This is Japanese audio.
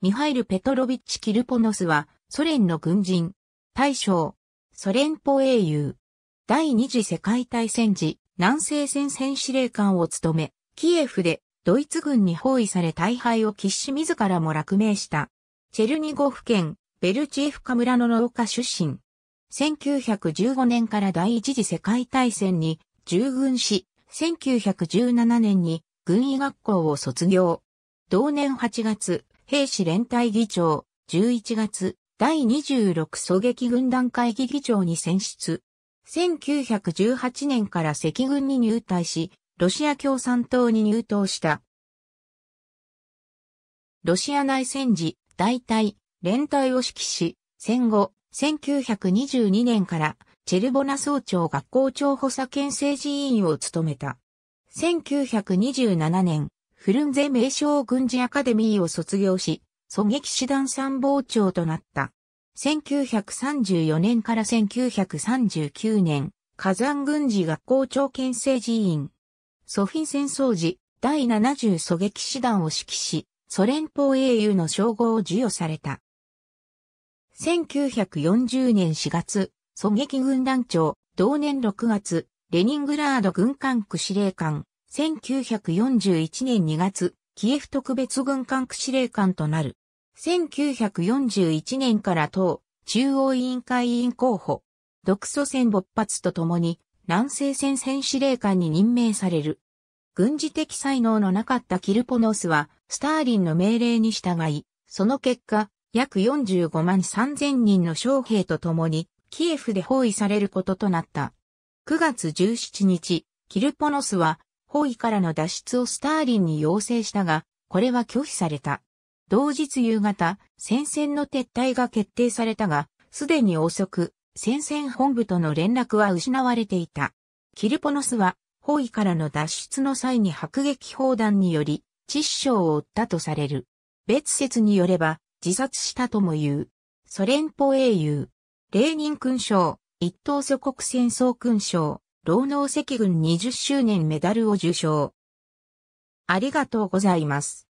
ミハイル・ペトロビッチ・キルポノスは、ソ連の軍人、大将、ソ連邦英雄、第二次世界大戦時、南西戦線司令官を務め、キエフでドイツ軍に包囲され大敗を喫し自らも落命した。チェルニゴフ県、ベルチエフカ村の農家出身。1915年から第一次世界大戦に従軍し、1917年に軍医学校を卒業。同年8月、兵士連隊議長、11月、第26狙撃軍団会議議長に選出。1918年から赤軍に入隊し、ロシア共産党に入党した。ロシア内戦時、大隊、連隊を指揮し、戦後、1922年からチェルボナ総長学校長補佐県政治委員を務めた。1927年、フルンゼ名称軍事アカデミーを卒業し、狙撃師団参謀長となった。1934年から1939年、火山軍事学校長兼政寺院。ソフィン戦争時、第70狙撃師団を指揮し、ソ連邦英雄の称号を授与された。1940年4月、狙撃軍団長、同年6月、レニングラード軍管区司令官、1941年2月、キエフ特別軍管区司令官となる。1941年から党、中央委員会委員候補、独ソ戦勃発とともに、南西戦線司令官に任命される。軍事的才能のなかったキルポノスは、スターリンの命令に従い、その結果、約45万3000人の将兵と共に、キエフで包囲されることとなった。9月17日、キルポノスは、包囲からの脱出をスターリンに要請したが、これは拒否された。同日夕方、戦線の撤退が決定されたが、すでに遅く、戦線本部との連絡は失われていた。キルポノスは、包囲からの脱出の際に迫撃砲弾により、窒傷を負ったとされる。別説によれば、自殺したとも言う。ソ連邦英雄。レーニン勲章、一等祖国戦争勲章、労農赤軍20周年メダルを受賞。ありがとうございます。